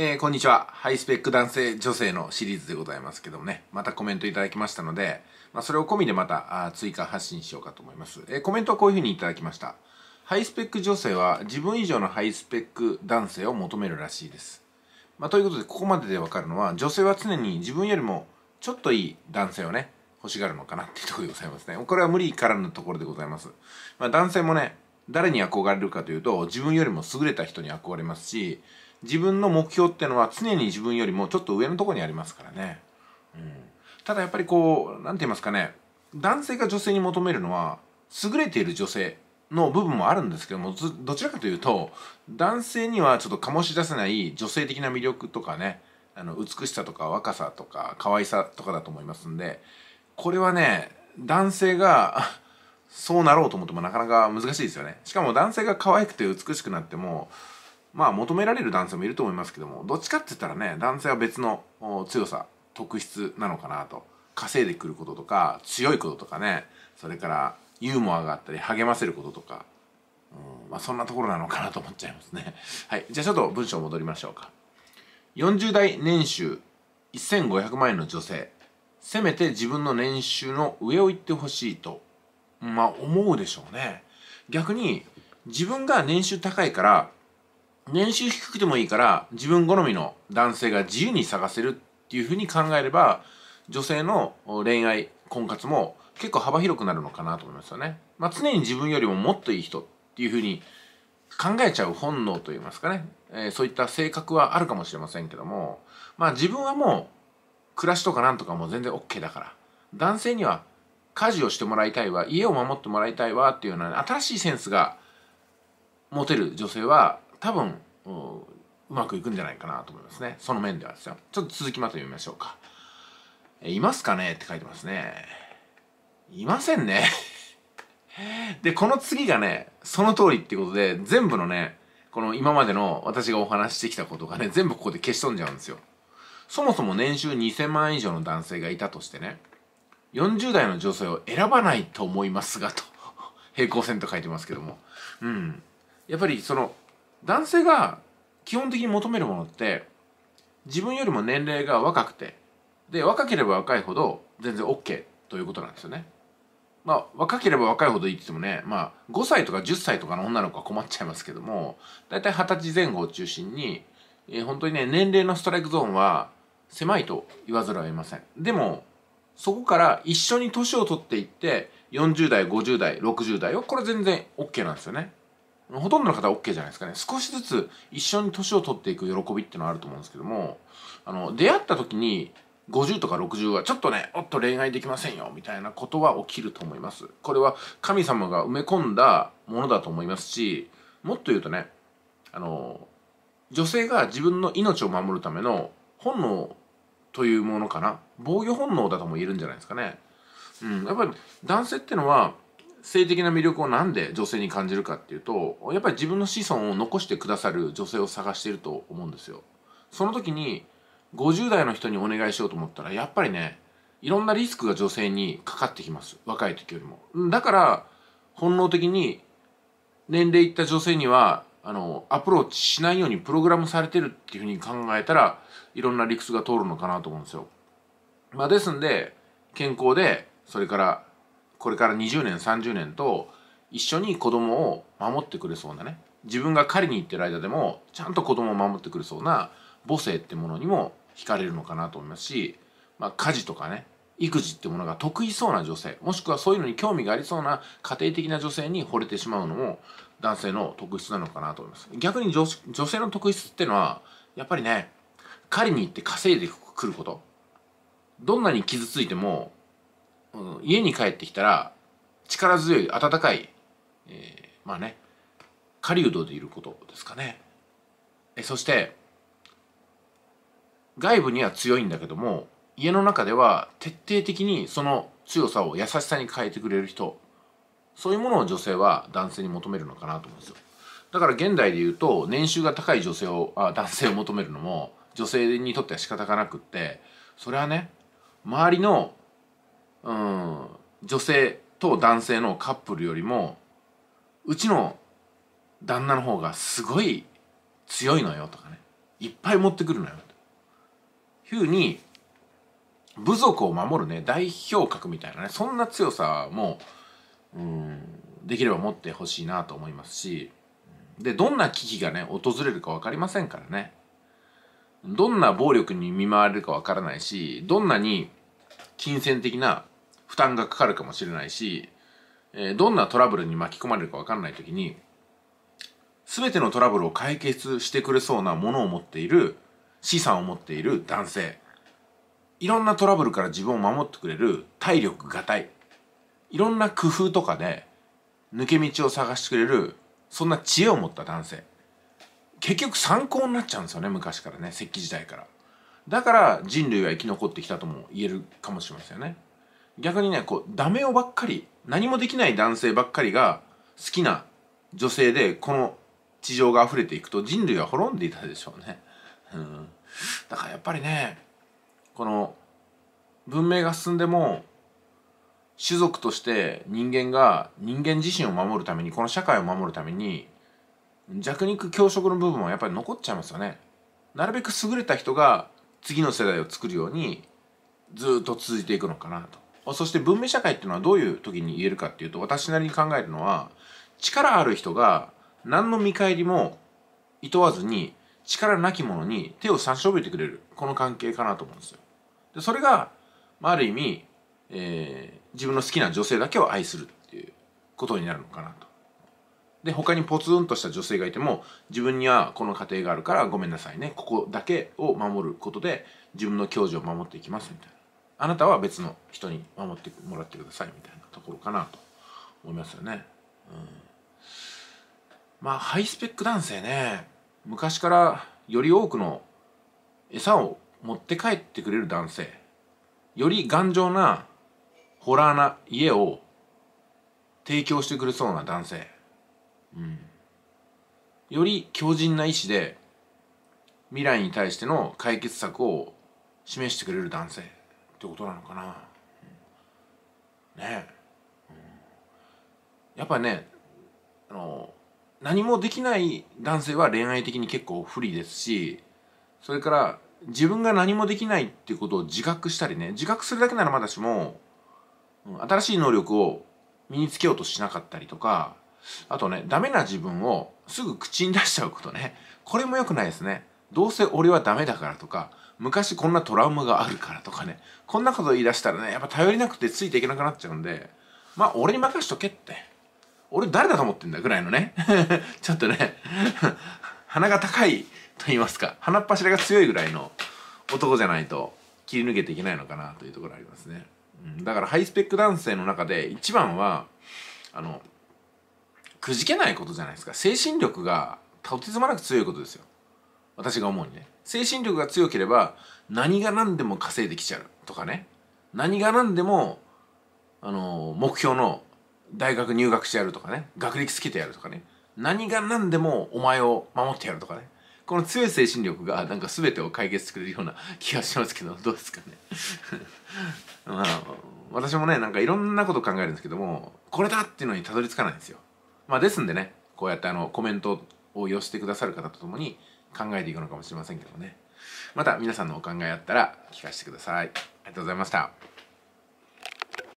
えー、こんにちは。ハイスペック男性女性のシリーズでございますけどもね、またコメントいただきましたので、まあ、それを込みでまた追加発信しようかと思います、えー、コメントはこういうふうにいただきました。ハイスペック女性は自分以上のハイスペック男性を求めるらしいです。まあ、ということで、ここまででわかるのは、女性は常に自分よりもちょっといい男性をね、欲しがるのかなっていうところでございますね。これは無理からぬところでございます。まあ、男性もね、誰に憧れるかというと、自分よりも優れた人に憧れますし、自分の目標っていうのは常に自分よりもちょっと上のとこにありますからね、うん、ただやっぱりこう何て言いますかね男性が女性に求めるのは優れている女性の部分もあるんですけどもどちらかというと男性にはちょっと醸し出せない女性的な魅力とかねあの美しさとか若さとか可愛さとかだと思いますんでこれはね男性が そうなろうと思ってもなかなか難しいですよねしかも男性が可愛くて美しくなってもまあ求められる男性もいると思いますけどもどっちかって言ったらね男性は別の強さ特質なのかなと稼いでくることとか強いこととかねそれからユーモアがあったり励ませることとか、うんまあ、そんなところなのかなと思っちゃいますね はいじゃあちょっと文章戻りましょうか40代年収1500万円の女性せめて自分の年収の上を行ってほしいとまあ思うでしょうね逆に自分が年収高いから年収低くてもいいから自分好みの男性が自由に探せるっていうふうに考えれば女性の恋愛婚活も結構幅広くなるのかなと思いますよね。まあ、常に自分よりももっといい人っていうふうに考えちゃう本能といいますかね、えー、そういった性格はあるかもしれませんけどもまあ自分はもう暮らしとかなんとかも全然 OK だから男性には家事をしてもらいたいわ家を守ってもらいたいわっていうような新しいセンスが持てる女性は多分うまくいくんじゃないかなと思いますねその面ではですよちょっと続きまとめましょうかえいますかねって書いてますねいませんね でこの次がねその通りっていうことで全部のねこの今までの私がお話してきたことがね全部ここで消し飛んじゃうんですよそもそも年収2000万以上の男性がいたとしてね40代の女性を選ばないと思いますがと平行線と書いてますけどもうんやっぱりその男性が基本的に求めるものって自分よりも年齢が若くてで若ければ若いほど全然 OK ということなんですよね。まあ、若ければ若いほどいいって言ってもね、まあ、5歳とか10歳とかの女の子は困っちゃいますけども大体二十歳前後を中心に、えー、本当にね年齢のストライクゾーンは狭いと言わざるを得ませんでもそこから一緒に年を取っていって40代50代60代はこれ全然 OK なんですよねほとんどの方は OK じゃないですかね。少しずつ一緒に年を取っていく喜びっていうのはあると思うんですけども、あの、出会った時に50とか60はちょっとね、おっと恋愛できませんよ、みたいなことは起きると思います。これは神様が埋め込んだものだと思いますし、もっと言うとね、あの、女性が自分の命を守るための本能というものかな。防御本能だとも言えるんじゃないですかね。うん、やっぱり男性ってのは、性的な魅力をなんで女性に感じるかっていうとやっぱり自分の子孫を残してくださる女性を探してると思うんですよ。その時に50代の人にお願いしようと思ったらやっぱりねいろんなリスクが女性にかかってきます若い時よりも。だから本能的に年齢いった女性にはあのアプローチしないようにプログラムされてるっていうふうに考えたらいろんな理屈が通るのかなと思うんですよ。まあ、ですんで健康でそれからこれから20年30年と一緒に子供を守ってくれそうなね自分が狩りに行ってる間でもちゃんと子供を守ってくれそうな母性ってものにも惹かれるのかなと思いますし、まあ、家事とかね育児ってものが得意そうな女性もしくはそういうのに興味がありそうな家庭的な女性に惚れてしまうのも男性の特質なのかなと思います逆に女性の特質ってのはやっぱりね狩りに行って稼いでくることどんなに傷ついても家に帰ってきたら力強い温かい、えー、まあね狩人でいることですかねえそして外部には強いんだけども家の中では徹底的にその強さを優しさに変えてくれる人そういうものを女性は男性に求めるのかなと思うんですよだから現代で言うと年収が高い女性をあ男性を求めるのも女性にとっては仕方がなくってそれはね周りのうん、女性と男性のカップルよりもうちの旦那の方がすごい強いのよとかねいっぱい持ってくるのよというふうに部族を守るね代表格みたいなねそんな強さもうんできれば持ってほしいなと思いますしでどんな危機がね訪れるか分かりませんからねどんな暴力に見舞われるか分からないしどんなに金銭的な負担がかかるかもしれないし、えどんなトラブルに巻き込まれるか分かんない時に全てのトラブルを解決してくれそうなものを持っている資産を持っている男性いろんなトラブルから自分を守ってくれる体力がたいいろんな工夫とかで抜け道を探してくれるそんな知恵を持った男性結局参考になっちゃうんですよね昔からね石器時代から。だから人類は生き残ってきたとも言えるかもしれませんよね逆にねこうダメ男ばっかり何もできない男性ばっかりが好きな女性でこの地上が溢れていくと人類は滅んでいたでしょうね、うん、だからやっぱりねこの文明が進んでも種族として人間が人間自身を守るためにこの社会を守るために弱肉強食の部分はやっぱり残っちゃいますよねなるべく優れた人が次の世代を作るようにずっと続いていくのかなとそして文明社会っていうのはどういう時に言えるかっていうと私なりに考えるのは力ある人が何の見返りもいとわずに力なき者に手を差し伸べてくれるこの関係かなと思うんですよ。でそれが、まあ、ある意味、えー、自分の好きな女性だけを愛するっていうことになるのかなと。で他にポツンとした女性がいても自分にはこの家庭があるからごめんなさいねここだけを守ることで自分の矜持を守っていきますみたいなあなたは別の人に守ってもらってくださいみたいなところかなと思いますよね、うん、まあハイスペック男性ね昔からより多くの餌を持って帰ってくれる男性より頑丈なホラーな家を提供してくれそうな男性うん、より強靭な意志で未来に対しての解決策を示してくれる男性ってことなのかな。ねえ、うん、やっぱねあの何もできない男性は恋愛的に結構不利ですしそれから自分が何もできないっていうことを自覚したりね自覚するだけならまだしも新しい能力を身につけようとしなかったりとかあとね、ダメな自分をすぐ口に出しちゃうことね。これも良くないですね。どうせ俺はダメだからとか、昔こんなトラウマがあるからとかね。こんなこと言い出したらね、やっぱ頼りなくてついていけなくなっちゃうんで、まあ俺に任しとけって。俺誰だと思ってんだぐらいのね。ちょっとね、鼻が高いと言いますか、鼻っ柱が強いぐらいの男じゃないと切り抜けていけないのかなというところありますね。うん、だからハイスペック男性の中で一番は、あの、くじけないことじゃないですか精神力がとてつもなく強いことですよ私が思うにね精神力が強ければ何が何でも稼いできちゃうとかね何が何でもあの目標の大学入学してやるとかね学歴つけてやるとかね何が何でもお前を守ってやるとかねこの強い精神力がなんか全てを解決してくれるような気がしますけどどうですかね まあ、私もねなんかいろんなこと考えるんですけどもこれだっていうのにたどり着かないんですよまあ、ですんでねこうやってあのコメントを寄せてくださる方とともに考えていくのかもしれませんけどもねまた皆さんのお考えあったら聞かせてくださいありがとうございました